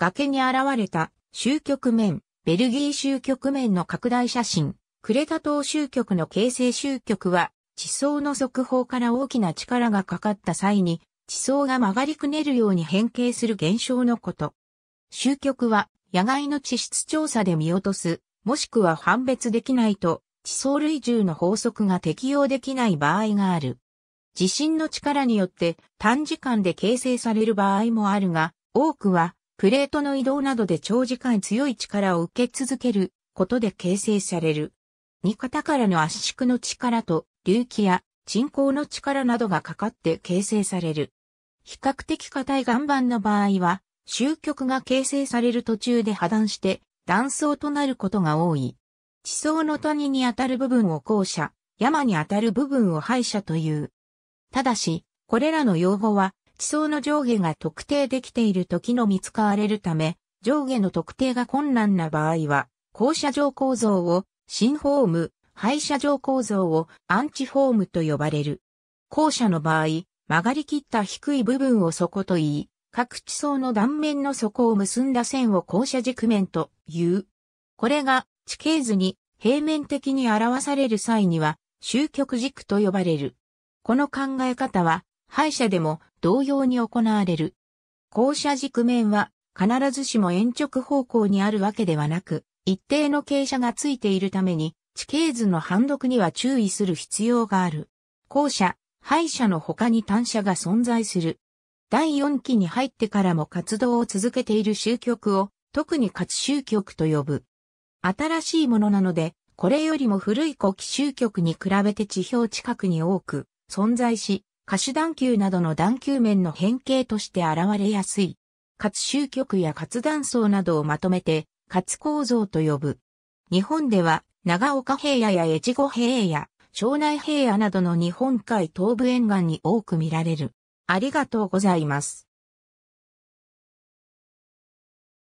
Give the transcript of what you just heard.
崖に現れた、州局面、ベルギー州局面の拡大写真、クレタ島州局の形成州局は、地層の速報から大きな力がかかった際に、地層が曲がりくねるように変形する現象のこと。集局は、野外の地質調査で見落とす、もしくは判別できないと、地層類重の法則が適用できない場合がある。地震の力によって短時間で形成される場合もあるが、多くはプレートの移動などで長時間強い力を受け続けることで形成される。二方からの圧縮の力と隆起や沈降の力などがかかって形成される。比較的硬い岩盤の場合は、終局が形成される途中で破断して断層となることが多い。地層の谷にあたる部分を後者、山にあたる部分を敗者という。ただし、これらの用語は地層の上下が特定できている時のみ使われるため、上下の特定が困難な場合は、放射状構造を新フォーム、廃射状構造をアンチフォームと呼ばれる。後者の場合、曲がりきった低い部分を底と言い、各地層の断面の底を結んだ線を校舎軸面という。これが地形図に平面的に表される際には、終局軸と呼ばれる。この考え方は、敗者でも同様に行われる。校舎軸面は必ずしも延直方向にあるわけではなく、一定の傾斜がついているために、地形図の判読には注意する必要がある。校舎、敗者の他に単車が存在する。第4期に入ってからも活動を続けている集局を、特に活集局と呼ぶ。新しいものなので、これよりも古い古期集局に比べて地表近くに多く存在し、下肢段球などの段球面の変形として現れやすい。活集局や活断層などをまとめて、活構造と呼ぶ。日本では、長岡平野や越後平野、庄内平野などの日本海東部沿岸に多く見られる。ありがとうございます。